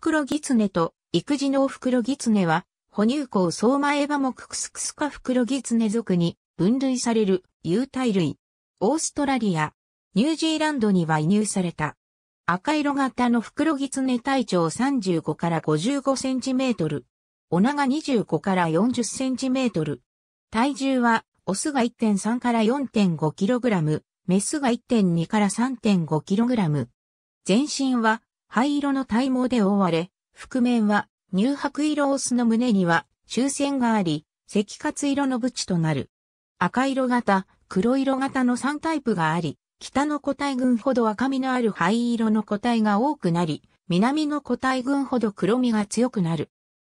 袋狐と育児の袋狐は、哺乳口相馬エバ目クスクスカ袋狐属に分類される有袋類。オーストラリア、ニュージーランドには移入された。赤色型の袋狐体長35から55センチメートル。お長25から40センチメートル。体重は、オスが1.3から4.5キログラム、メスが1.2から3.5キログラム。全身は灰色の体毛で覆われ、覆面は乳白色オスの胸には終戦があり、赤活色のブチとなる。赤色型、黒色型の3タイプがあり、北の個体群ほど赤みのある灰色の個体が多くなり、南の個体群ほど黒みが強くなる。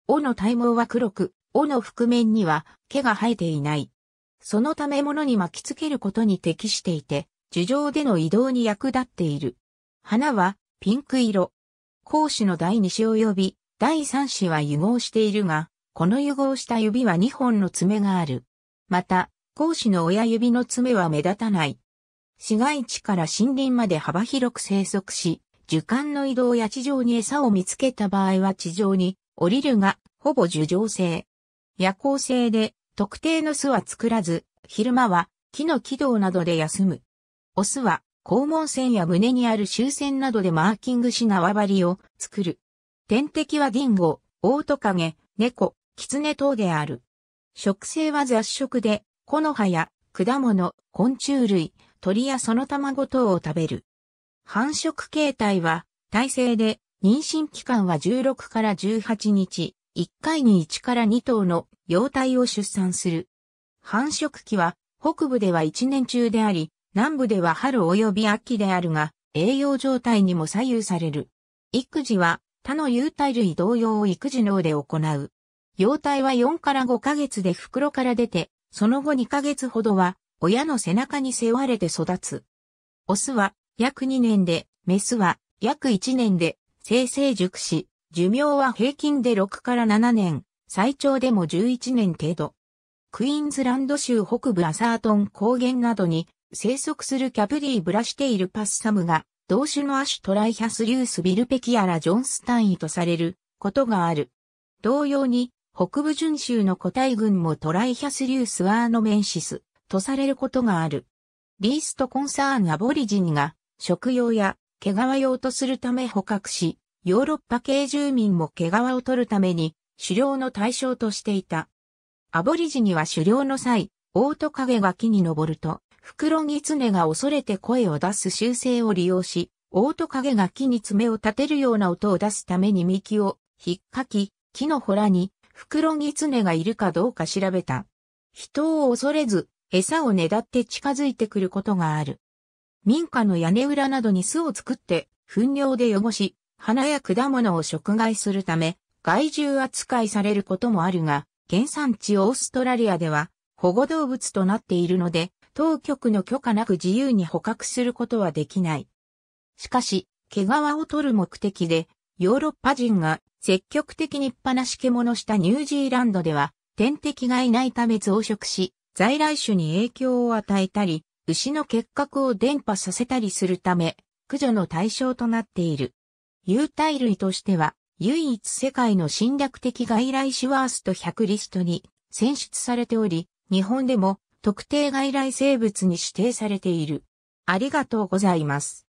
尾の体毛は黒く、尾の覆面には毛が生えていない。そのため物に巻きつけることに適していて、樹上での移動に役立っている。花はピンク色。孔子の第二子及び第三子は融合しているが、この融合した指は2本の爪がある。また、孔子の親指の爪は目立たない。市街地から森林まで幅広く生息し、樹幹の移動や地上に餌を見つけた場合は地上に降りるが、ほぼ樹上性。夜行性で、特定の巣は作らず、昼間は木の軌道などで休む。オスは肛門線や胸にある終線などでマーキングし縄張りを作る。天敵はディンゴ、オオトカゲ、猫、キツネ等である。食性は雑食で、木の葉や果物、昆虫類、鳥やその卵等を食べる。繁殖形態は、耐性で、妊娠期間は16から18日、1回に1から2頭の幼体を出産する。繁殖期は、北部では1年中であり、南部では春及び秋であるが、栄養状態にも左右される。育児は他の有体類同様を育児脳で行う。幼体は4から5ヶ月で袋から出て、その後2ヶ月ほどは親の背中に背負われて育つ。オスは約2年で、メスは約1年で生成熟し、寿命は平均で6から7年、最長でも11年程度。クイーンズランド州北部アサートン高原などに生息するキャブリー・ブラシテイル・パッサムが、同種のアシュトライハスリウス・ビルペキアラ・ジョンスタイとされることがある。同様に、北部巡州の個体群もトライハスリウス・ワーノメンシスとされることがある。リーストコンサーン・アボリジニが、食用や毛皮用とするため捕獲し、ヨーロッパ系住民も毛皮を取るために狩猟の対象としていた。アボリジニは狩猟の際、オートカゲが木に登ると、袋狐が恐れて声を出す習性を利用し、オオトカゲが木に爪を立てるような音を出すために幹を引っかき、木のほらに袋狐がいるかどうか調べた。人を恐れず、餌をねだって近づいてくることがある。民家の屋根裏などに巣を作って、糞尿で汚し、花や果物を食害するため、害獣扱いされることもあるが、原産地オーストラリアでは保護動物となっているので、当局の許可なく自由に捕獲することはできない。しかし、毛皮を取る目的で、ヨーロッパ人が積極的にっぱなし獣したニュージーランドでは、天敵がいないため増殖し、在来種に影響を与えたり、牛の結核を伝播させたりするため、駆除の対象となっている。有体類としては、唯一世界の侵略的外来種ワースト100リストに選出されており、日本でも特定外来生物に指定されている。ありがとうございます。